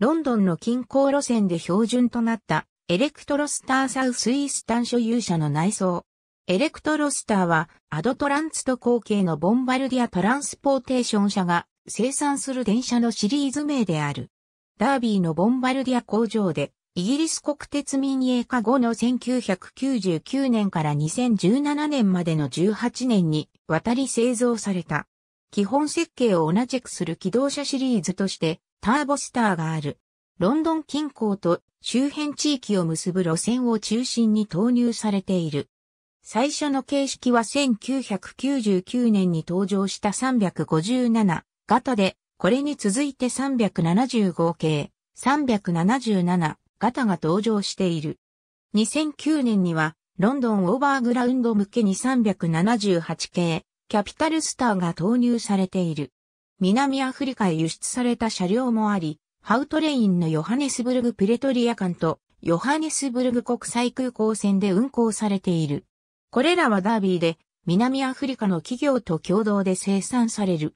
ロンドンの近郊路線で標準となったエレクトロスターサウスイースタン所有者の内装。エレクトロスターはアドトランツと後継のボンバルディアトランスポーテーション社が生産する電車のシリーズ名である。ダービーのボンバルディア工場でイギリス国鉄民営化後の1999年から2017年までの18年に渡り製造された。基本設計を同じくする機動車シリーズとしてターボスターがある。ロンドン近郊と周辺地域を結ぶ路線を中心に投入されている。最初の形式は1999年に登場した357型で、これに続いて375系、377型が登場している。2009年には、ロンドンオーバーグラウンド向けに378系、キャピタルスターが投入されている。南アフリカへ輸出された車両もあり、ハウトレインのヨハネスブルグ・プレトリア間とヨハネスブルグ国際空港線で運行されている。これらはダービーで南アフリカの企業と共同で生産される。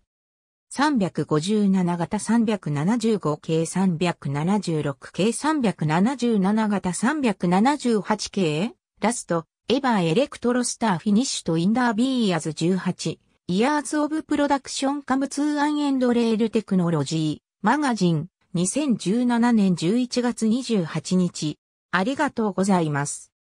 357型375系376系377型378系ラストエバーエレクトロスターフィニッシュとインダービーアズ18。イヤーズ・オブ・プロダクション・カム・ツー・アン・エンド・レール・テクノロジー、マガジン、2017年11月28日。ありがとうございます。